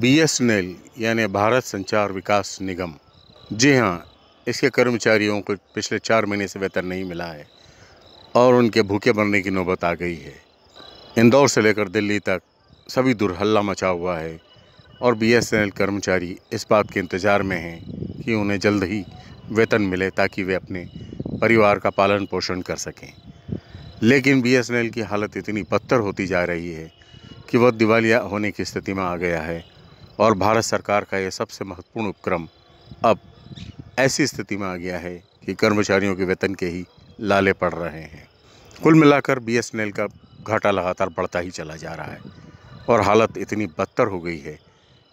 BSNL यानी भारत संचार विकास निगम जी हाँ इसके कर्मचारियों को पिछले चार महीने से वेतन नहीं मिला है और उनके भूखे मरने की नौबत आ गई है इंदौर से लेकर दिल्ली तक सभी दुरहल्ला मचा हुआ है और बीएसएनएल कर्मचारी इस बात के इंतज़ार में हैं कि उन्हें जल्द ही वेतन मिले ताकि वे अपने परिवार का पालन पोषण कर सकें लेकिन बीएसएनएल की हालत इतनी पत्थर होती जा रही है कि वह दिवालिया होने की स्थिति में आ गया है और भारत सरकार का ये सबसे महत्वपूर्ण उपक्रम अब ऐसी स्थिति में आ गया है कि कर्मचारियों के वेतन के ही लाले पड़ रहे हैं कुल मिलाकर बी का घाटा लगातार बढ़ता ही चला जा रहा है और हालत इतनी बदतर हो गई है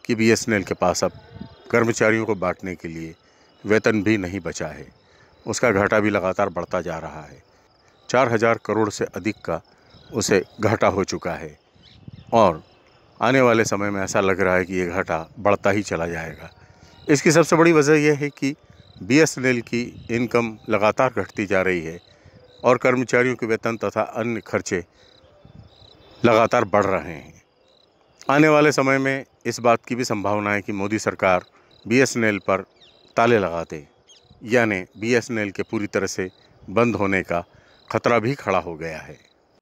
कि बी के पास अब कर्मचारियों को बांटने के लिए वेतन भी नहीं बचा है उसका घाटा भी लगातार बढ़ता जा रहा है चार हज़ार करोड़ से अधिक का उसे घाटा हो चुका है और आने वाले समय में ऐसा लग रहा है कि ये घाटा बढ़ता ही चला जाएगा इसकी सबसे बड़ी वजह यह है कि बी की इनकम लगातार घटती जा रही है और कर्मचारियों के वेतन तथा अन्य खर्चे लगातार बढ़ रहे हैं आने वाले समय में इस बात की भी संभावना है कि मोदी सरकार बी पर ताले लगा दे यानी बी के पूरी तरह से बंद होने का खतरा भी खड़ा हो गया है